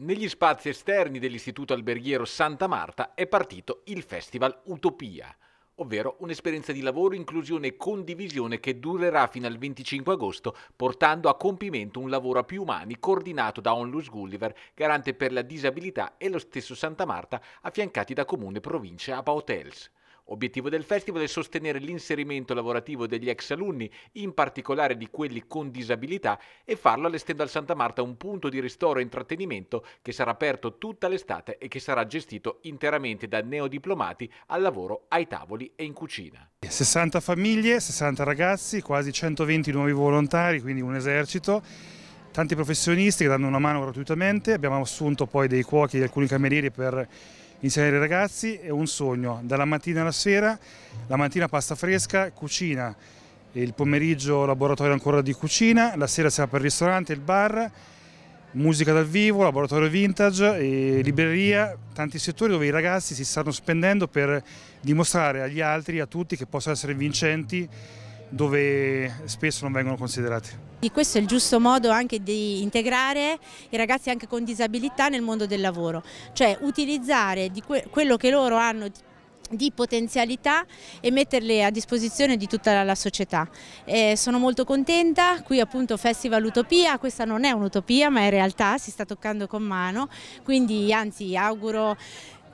Negli spazi esterni dell'Istituto Alberghiero Santa Marta è partito il Festival Utopia, ovvero un'esperienza di lavoro, inclusione e condivisione che durerà fino al 25 agosto, portando a compimento un lavoro a più umani coordinato da Onlus Gulliver, garante per la disabilità, e lo stesso Santa Marta, affiancati da Comune Provincia Apa Hotels. Obiettivo del festival è sostenere l'inserimento lavorativo degli ex alunni, in particolare di quelli con disabilità, e farlo allestendo al Santa Marta un punto di ristoro e intrattenimento che sarà aperto tutta l'estate e che sarà gestito interamente da neodiplomati al lavoro, ai tavoli e in cucina. 60 famiglie, 60 ragazzi, quasi 120 nuovi volontari, quindi un esercito tanti professionisti che danno una mano gratuitamente, abbiamo assunto poi dei cuochi e alcuni camerieri per insegnare ai ragazzi è un sogno, dalla mattina alla sera, la mattina pasta fresca, cucina, il pomeriggio laboratorio ancora di cucina, la sera si per il ristorante, il bar, musica dal vivo, laboratorio vintage, libreria, tanti settori dove i ragazzi si stanno spendendo per dimostrare agli altri, a tutti, che possono essere vincenti dove spesso non vengono considerati. E questo è il giusto modo anche di integrare i ragazzi anche con disabilità nel mondo del lavoro, cioè utilizzare que quello che loro hanno di potenzialità e metterle a disposizione di tutta la società. Eh, sono molto contenta, qui appunto Festival Utopia, questa non è un'utopia ma è realtà si sta toccando con mano, quindi anzi auguro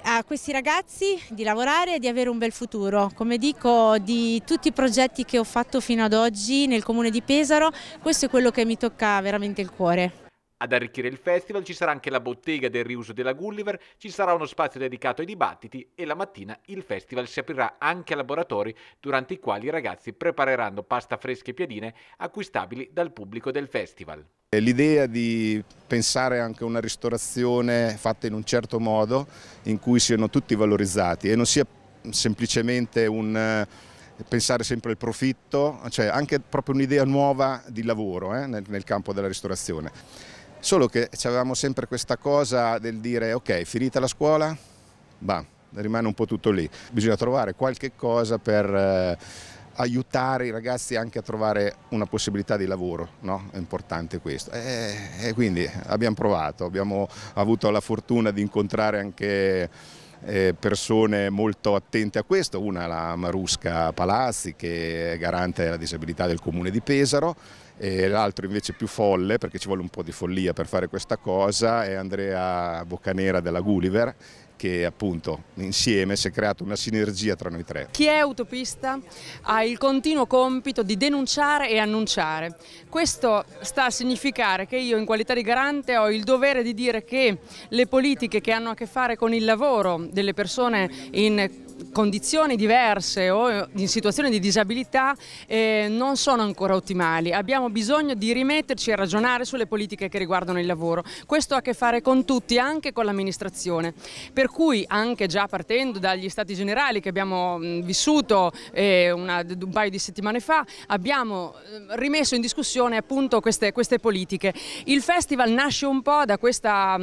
a questi ragazzi di lavorare e di avere un bel futuro. Come dico, di tutti i progetti che ho fatto fino ad oggi nel comune di Pesaro, questo è quello che mi tocca veramente il cuore. Ad arricchire il festival ci sarà anche la bottega del riuso della Gulliver, ci sarà uno spazio dedicato ai dibattiti e la mattina il festival si aprirà anche a laboratori durante i quali i ragazzi prepareranno pasta fresca e piadine acquistabili dal pubblico del festival. Eh, l'idea di pensare anche a una ristorazione fatta in un certo modo in cui siano tutti valorizzati e non sia semplicemente un eh, pensare sempre al profitto, cioè anche proprio un'idea nuova di lavoro eh, nel, nel campo della ristorazione. Solo che avevamo sempre questa cosa del dire ok, finita la scuola, bah, rimane un po' tutto lì. Bisogna trovare qualche cosa per... Eh, aiutare i ragazzi anche a trovare una possibilità di lavoro, no? è importante questo. E, e, quindi abbiamo provato, abbiamo avuto la fortuna di incontrare anche eh, persone molto attente a questo, una la Marusca Palazzi che è garante della disabilità del comune di Pesaro, l'altro invece più folle, perché ci vuole un po' di follia per fare questa cosa, è Andrea Boccanera della Gulliver che appunto insieme si è creata una sinergia tra noi tre. Chi è autopista ha il continuo compito di denunciare e annunciare. Questo sta a significare che io in qualità di garante ho il dovere di dire che le politiche che hanno a che fare con il lavoro delle persone in condizioni diverse o in situazioni di disabilità eh, non sono ancora ottimali. Abbiamo bisogno di rimetterci a ragionare sulle politiche che riguardano il lavoro. Questo ha a che fare con tutti, anche con l'amministrazione. Per cui anche già partendo dagli stati generali che abbiamo vissuto eh, una, un paio di settimane fa, abbiamo rimesso in discussione appunto queste, queste politiche. Il festival nasce un po' da questa,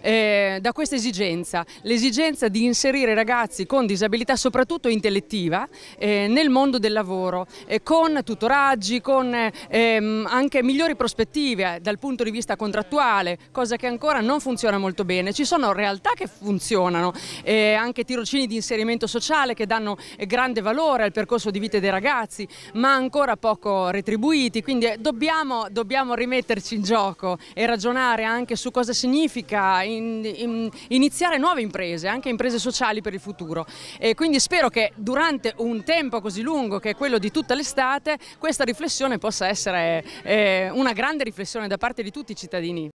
eh, da questa esigenza, l'esigenza di inserire ragazzi con disabilità disabilità soprattutto intellettiva eh, nel mondo del lavoro eh, con tutoraggi, con eh, ehm, anche migliori prospettive dal punto di vista contrattuale, cosa che ancora non funziona molto bene. Ci sono realtà che funzionano, eh, anche tirocini di inserimento sociale che danno eh, grande valore al percorso di vita dei ragazzi, ma ancora poco retribuiti, quindi dobbiamo, dobbiamo rimetterci in gioco e ragionare anche su cosa significa in, in, iniziare nuove imprese, anche imprese sociali per il futuro. E quindi spero che durante un tempo così lungo che è quello di tutta l'estate questa riflessione possa essere eh, una grande riflessione da parte di tutti i cittadini.